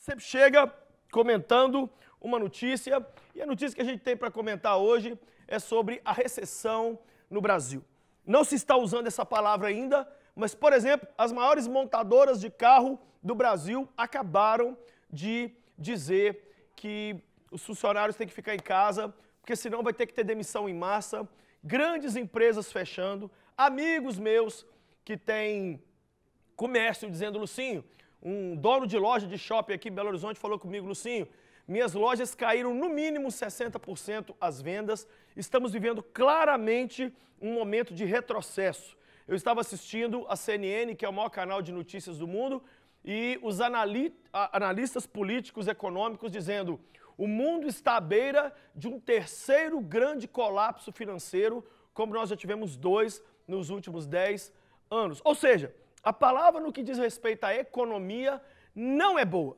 sempre chega comentando uma notícia, e a notícia que a gente tem para comentar hoje é sobre a recessão no Brasil. Não se está usando essa palavra ainda, mas, por exemplo, as maiores montadoras de carro do Brasil acabaram de dizer que os funcionários têm que ficar em casa, porque senão vai ter que ter demissão em massa. Grandes empresas fechando, amigos meus que têm comércio dizendo, Lucinho, um dono de loja de shopping aqui em Belo Horizonte falou comigo, Lucinho, minhas lojas caíram no mínimo 60% as vendas. Estamos vivendo claramente um momento de retrocesso. Eu estava assistindo a CNN, que é o maior canal de notícias do mundo, e os analistas políticos econômicos dizendo: o mundo está à beira de um terceiro grande colapso financeiro, como nós já tivemos dois nos últimos 10 anos. Ou seja, a palavra no que diz respeito à economia não é boa.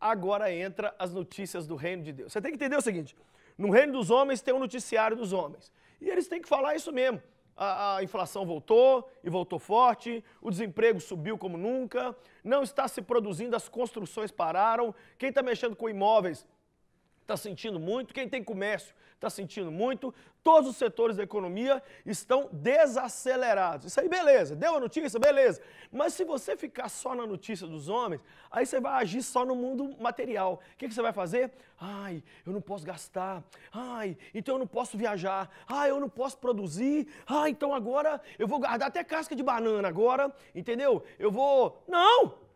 Agora entra as notícias do reino de Deus. Você tem que entender o seguinte: no reino dos homens tem um noticiário dos homens. E eles têm que falar isso mesmo. A, a inflação voltou e voltou forte, o desemprego subiu como nunca, não está se produzindo, as construções pararam, quem está mexendo com imóveis está sentindo muito, quem tem comércio está sentindo muito, todos os setores da economia estão desacelerados. Isso aí, beleza, deu a notícia, beleza. Mas se você ficar só na notícia dos homens, aí você vai agir só no mundo material. O que, que você vai fazer? Ai, eu não posso gastar. Ai, então eu não posso viajar. Ai, eu não posso produzir. Ai, então agora eu vou guardar até casca de banana agora, entendeu? Eu vou. Não!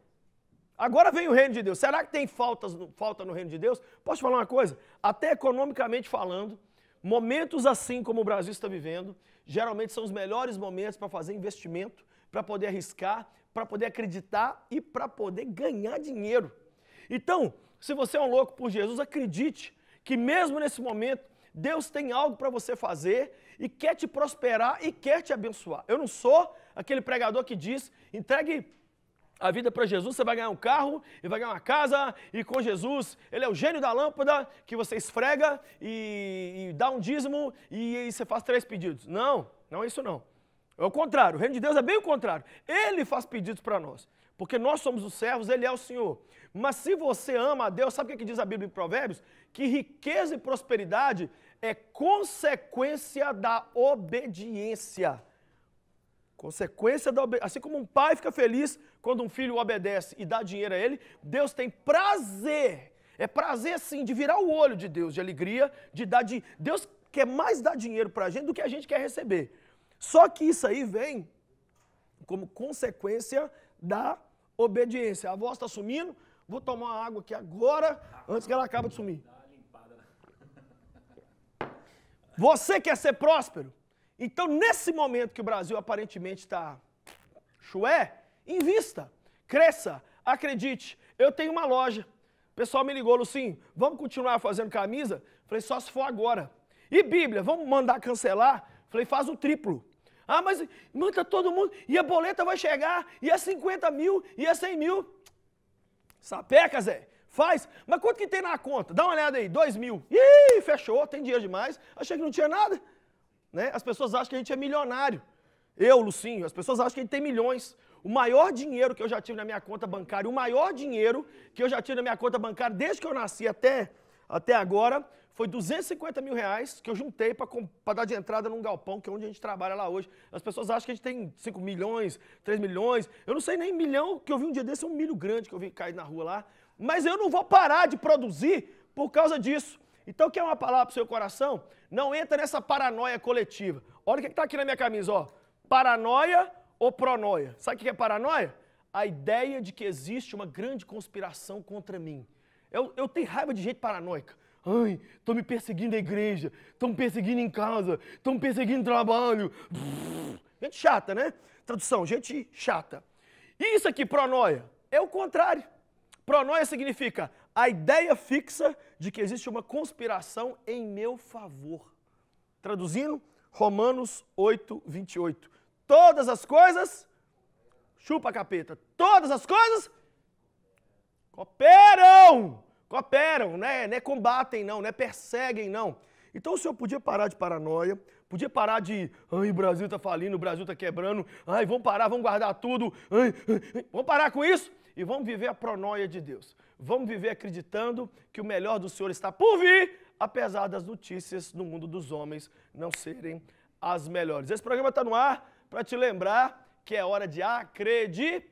Agora vem o reino de Deus. Será que tem faltas, falta no reino de Deus? Posso te falar uma coisa? Até economicamente falando, momentos assim como o Brasil está vivendo, geralmente são os melhores momentos para fazer investimento, para poder arriscar, para poder acreditar e para poder ganhar dinheiro. Então, se você é um louco por Jesus, acredite que mesmo nesse momento Deus tem algo para você fazer e quer te prosperar e quer te abençoar. Eu não sou aquele pregador que diz: entregue a vida para Jesus, você vai ganhar um carro e vai ganhar uma casa, e com Jesus, ele é o gênio da lâmpada que você esfrega e, e dá um dízimo e, e você faz três pedidos. Não, não é isso não. É o contrário, o reino de Deus é bem o contrário. Ele faz pedidos para nós, porque nós somos os servos, ele é o Senhor. Mas se você ama a Deus, sabe o que é diz a Bíblia em Provérbios? Que riqueza e prosperidade é consequência da obediência. Consequência da Assim como um pai fica feliz quando um filho obedece e dá dinheiro a ele, Deus tem prazer. É prazer sim de virar o olho de Deus, de alegria, de dar de Deus quer mais dar dinheiro para a gente do que a gente quer receber. Só que isso aí vem como consequência da obediência. A voz está sumindo, vou tomar uma água aqui agora, antes que ela acabe de sumir. Você quer ser próspero? Então, nesse momento que o Brasil aparentemente está chué, invista, cresça, acredite. Eu tenho uma loja. O pessoal me ligou, Lucinho, vamos continuar fazendo camisa? Falei, só se for agora. E Bíblia, vamos mandar cancelar? Falei, faz o triplo. Ah, mas manda todo mundo, e a boleta vai chegar, e é 50 mil, e é 100 mil. Sapeca, Zé. Faz. Mas quanto que tem na conta? Dá uma olhada aí, 2 mil. Ih, fechou, tem dinheiro demais. Achei que não tinha nada. Né? As pessoas acham que a gente é milionário. Eu, Lucinho, as pessoas acham que a gente tem milhões. O maior dinheiro que eu já tive na minha conta bancária, o maior dinheiro que eu já tive na minha conta bancária desde que eu nasci até, até agora, foi 250 mil reais que eu juntei para dar de entrada num galpão, que é onde a gente trabalha lá hoje. As pessoas acham que a gente tem 5 milhões, 3 milhões. Eu não sei nem milhão, que eu vi um dia desse um milho grande que eu vi cair na rua lá. Mas eu não vou parar de produzir por causa disso. Então, quer uma palavra para o seu coração? Não entra nessa paranoia coletiva. Olha o que está aqui na minha camisa, ó. Paranoia ou pronoia? Sabe o que é paranoia? A ideia de que existe uma grande conspiração contra mim. Eu, eu tenho raiva de gente paranoica. Ai, estão me perseguindo na igreja, estão me perseguindo em casa, estão me perseguindo no trabalho. gente chata, né? Tradução, gente chata. E isso aqui, pronoia? É o contrário. Pronoia significa a ideia fixa de que existe uma conspiração em meu favor. Traduzindo, Romanos 8, 28. Todas as coisas, chupa a capeta, todas as coisas cooperam, cooperam, né? Não é combatem, não, não é perseguem, não. Então o senhor podia parar de paranoia, podia parar de, ai, o Brasil tá falindo, o Brasil tá quebrando, ai, vamos parar, vamos guardar tudo, ai, ai, vamos parar com isso? e vamos viver a pronóia de Deus. Vamos viver acreditando que o melhor do Senhor está por vir, apesar das notícias no mundo dos homens não serem as melhores. Esse programa está no ar para te lembrar que é hora de acreditar.